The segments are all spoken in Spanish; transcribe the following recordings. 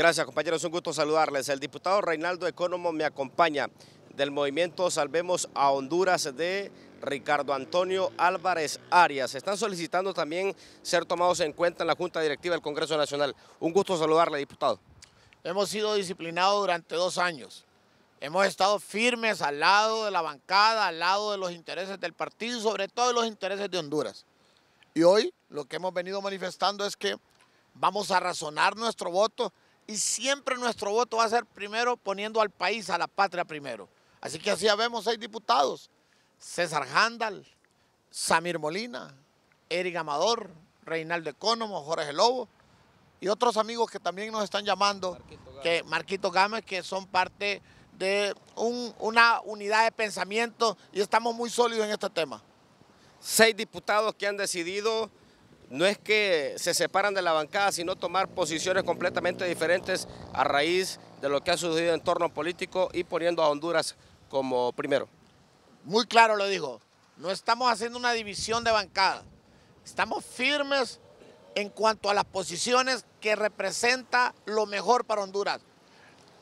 Gracias, compañeros. Un gusto saludarles. El diputado Reinaldo Economo me acompaña del movimiento Salvemos a Honduras de Ricardo Antonio Álvarez Arias. Están solicitando también ser tomados en cuenta en la Junta Directiva del Congreso Nacional. Un gusto saludarle, diputado. Hemos sido disciplinados durante dos años. Hemos estado firmes al lado de la bancada, al lado de los intereses del partido, sobre todo de los intereses de Honduras. Y hoy lo que hemos venido manifestando es que vamos a razonar nuestro voto y siempre nuestro voto va a ser primero poniendo al país, a la patria primero. Así que así vemos seis diputados. César Handal, Samir Molina, Eric Amador, Reinaldo Economo, Jorge Lobo y otros amigos que también nos están llamando, Marquito que Marquito Gámez, que son parte de una unidad de pensamiento y estamos muy sólidos en este tema. Seis diputados que han decidido no es que se separan de la bancada, sino tomar posiciones completamente diferentes a raíz de lo que ha sucedido en torno político y poniendo a Honduras como primero. Muy claro lo dijo, no estamos haciendo una división de bancada, estamos firmes en cuanto a las posiciones que representa lo mejor para Honduras.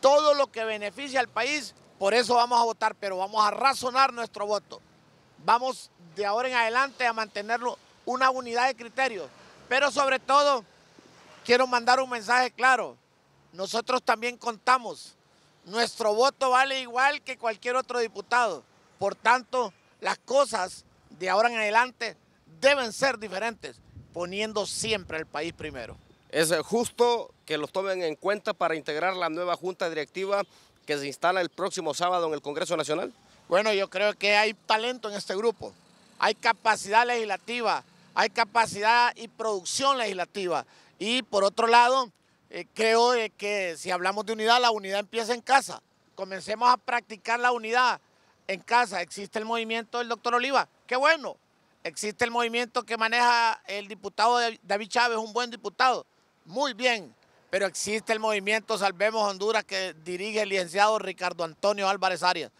Todo lo que beneficia al país, por eso vamos a votar, pero vamos a razonar nuestro voto. Vamos de ahora en adelante a mantenerlo una unidad de criterios. Pero sobre todo, quiero mandar un mensaje claro. Nosotros también contamos. Nuestro voto vale igual que cualquier otro diputado. Por tanto, las cosas de ahora en adelante deben ser diferentes, poniendo siempre al país primero. Es justo que los tomen en cuenta para integrar la nueva junta directiva que se instala el próximo sábado en el Congreso Nacional. Bueno, yo creo que hay talento en este grupo, hay capacidad legislativa, hay capacidad y producción legislativa. Y por otro lado, eh, creo eh, que si hablamos de unidad, la unidad empieza en casa. Comencemos a practicar la unidad en casa. Existe el movimiento del doctor Oliva, qué bueno. Existe el movimiento que maneja el diputado David Chávez, un buen diputado, muy bien. Pero existe el movimiento Salvemos Honduras que dirige el licenciado Ricardo Antonio Álvarez Arias.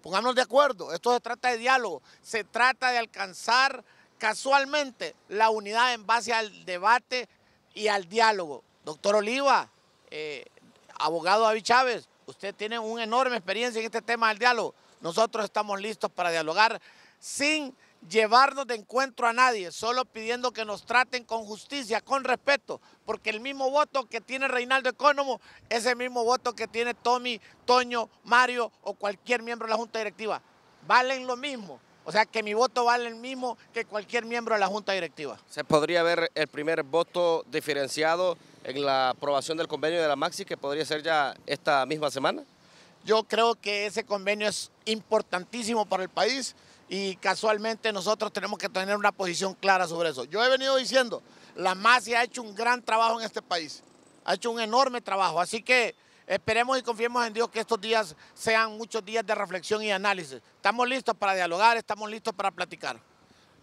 Pongámonos de acuerdo, esto se trata de diálogo, se trata de alcanzar casualmente la unidad en base al debate y al diálogo. Doctor Oliva, eh, abogado David Chávez, usted tiene una enorme experiencia en este tema del diálogo. Nosotros estamos listos para dialogar sin llevarnos de encuentro a nadie, solo pidiendo que nos traten con justicia, con respeto, porque el mismo voto que tiene Reinaldo Economo es el mismo voto que tiene Tommy, Toño, Mario o cualquier miembro de la Junta Directiva. Valen lo mismo. O sea que mi voto vale el mismo que cualquier miembro de la Junta Directiva. Se podría ver el primer voto diferenciado en la aprobación del convenio de la Maxi, que podría ser ya esta misma semana. Yo creo que ese convenio es importantísimo para el país y casualmente nosotros tenemos que tener una posición clara sobre eso. Yo he venido diciendo, la Maxi ha hecho un gran trabajo en este país, ha hecho un enorme trabajo, así que Esperemos y confiemos en Dios que estos días sean muchos días de reflexión y análisis. Estamos listos para dialogar, estamos listos para platicar.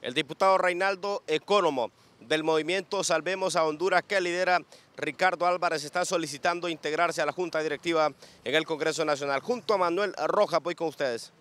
El diputado Reinaldo Ecónomo del movimiento Salvemos a Honduras que lidera Ricardo Álvarez está solicitando integrarse a la Junta Directiva en el Congreso Nacional. Junto a Manuel Rojas, voy con ustedes.